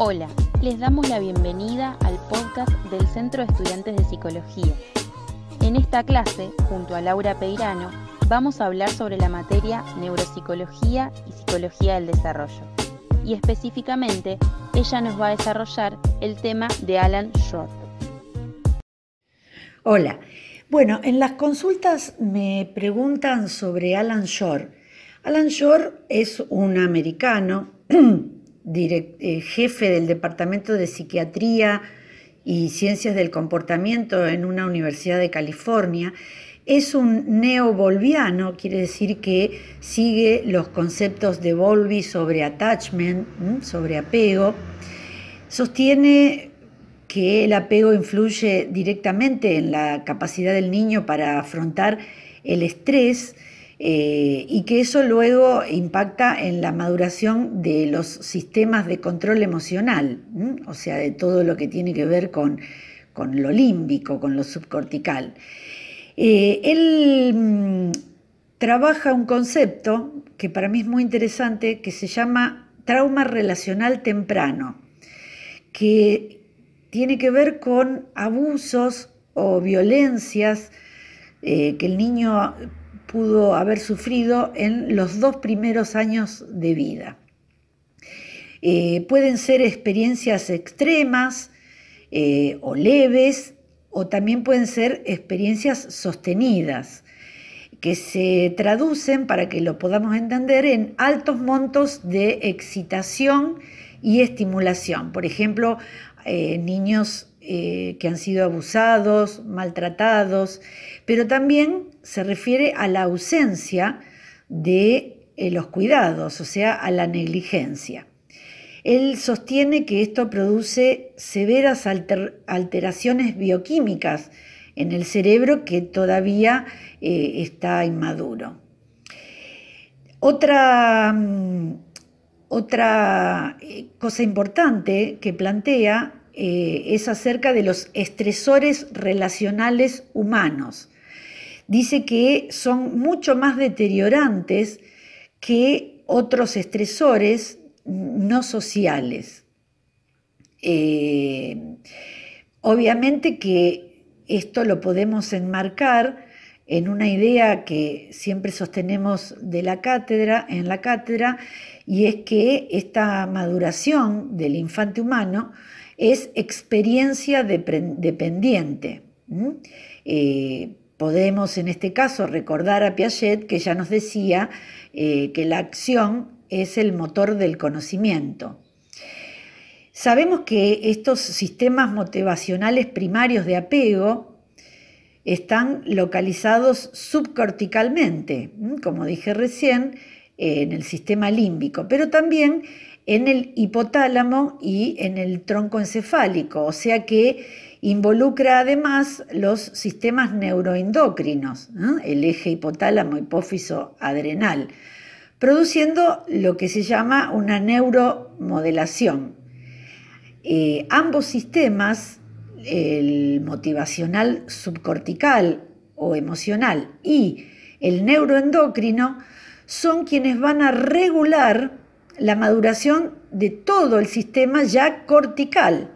Hola, les damos la bienvenida al podcast del Centro de Estudiantes de Psicología. En esta clase, junto a Laura Peirano, vamos a hablar sobre la materia neuropsicología y psicología del desarrollo. Y específicamente, ella nos va a desarrollar el tema de Alan Short. Hola. Bueno, en las consultas me preguntan sobre Alan Short. Alan Short es un americano Eh, jefe del Departamento de Psiquiatría y Ciencias del Comportamiento en una universidad de California, es un neovolviano, quiere decir que sigue los conceptos de Volvi sobre attachment, sobre apego. Sostiene que el apego influye directamente en la capacidad del niño para afrontar el estrés eh, y que eso luego impacta en la maduración de los sistemas de control emocional, o sea, de todo lo que tiene que ver con, lo límbico, con lo subcortical. Eh, él mm, trabaja un concepto que para mí es muy interesante, que se llama trauma relacional temprano, que tiene que ver con abusos o violencias eh, que el niño pudo haber sufrido en los dos primeros años de vida. Eh, pueden ser experiencias extremas eh, o leves, o también pueden ser experiencias sostenidas, que se traducen, para que lo podamos entender, en altos montos de excitación y estimulación. Por ejemplo, eh, niños eh, que han sido abusados, maltratados, pero también se refiere a la ausencia de eh, los cuidados, o sea, a la negligencia. Él sostiene que esto produce severas alteraciones bioquímicas en el cerebro que todavía eh, está inmaduro. Otra, mm, otra cosa importante que plantea eh, es acerca de los estresores relacionales humanos. Dice que son mucho más deteriorantes que otros estresores no sociales. Eh, obviamente que esto lo podemos enmarcar en una idea que siempre sostenemos de la cátedra, en la cátedra, y es que esta maduración del infante humano es experiencia dependiente. Eh, podemos en este caso recordar a Piaget que ya nos decía eh, que la acción es el motor del conocimiento. Sabemos que estos sistemas motivacionales primarios de apego están localizados subcorticalmente, como dije recién, en el sistema límbico, pero también en el hipotálamo y en el tronco encefálico, o sea que involucra además los sistemas neuroendocrinos, el eje hipotálamo, hipófiso, adrenal, produciendo lo que se llama una neuromodelación. Eh, ambos sistemas, el motivacional subcortical o emocional y el neuroendocrino, son quienes van a regular la maduración de todo el sistema ya cortical,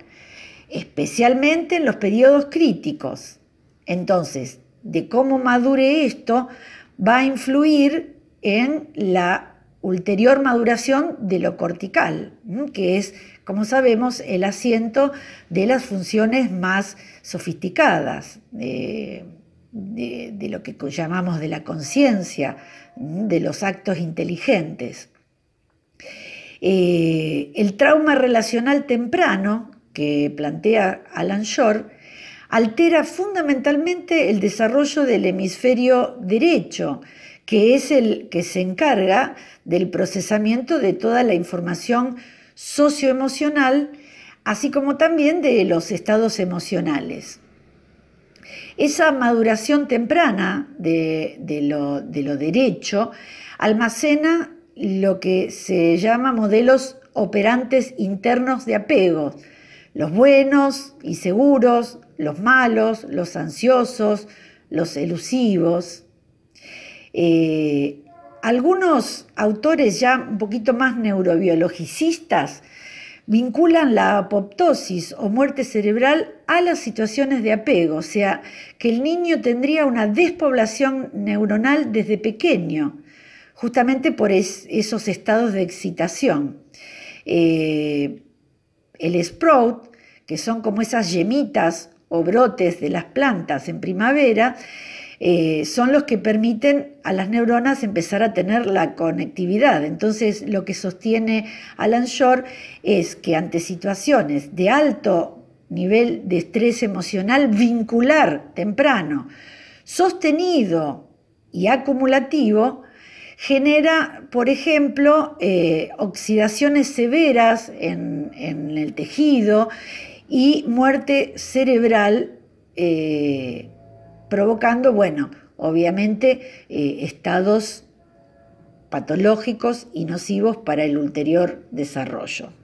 especialmente en los periodos críticos. Entonces, de cómo madure esto va a influir en la ulterior maduración de lo cortical, que es, como sabemos, el asiento de las funciones más sofisticadas. Eh, de, lo que llamamos de la conciencia, de los actos inteligentes. Eh, el trauma relacional temprano que plantea Alan Shore altera fundamentalmente el desarrollo del hemisferio derecho, que es el que se encarga del procesamiento de toda la información socioemocional, así como también de los estados emocionales. Esa maduración temprana de, lo, derecho almacena lo que se llama modelos operantes internos de apego, los buenos y seguros, los malos, los ansiosos, los elusivos. Eh, algunos autores ya un poquito más neurobiologicistas vinculan la apoptosis o muerte cerebral a las situaciones de apego, o sea, que el niño tendría una despoblación neuronal desde pequeño, justamente por esos estados de excitación. Eh, el sprout, que son como esas yemitas o brotes de las plantas en primavera, eh, son los que permiten a las neuronas empezar a tener la conectividad. Entonces, lo que sostiene Alan Shore es que ante situaciones de alto nivel de estrés emocional vincular temprano, sostenido y acumulativo, genera, por ejemplo, eh, oxidaciones severas en, el tejido y muerte cerebral eh, provocando, bueno, obviamente eh, estados patológicos y nocivos para el ulterior desarrollo.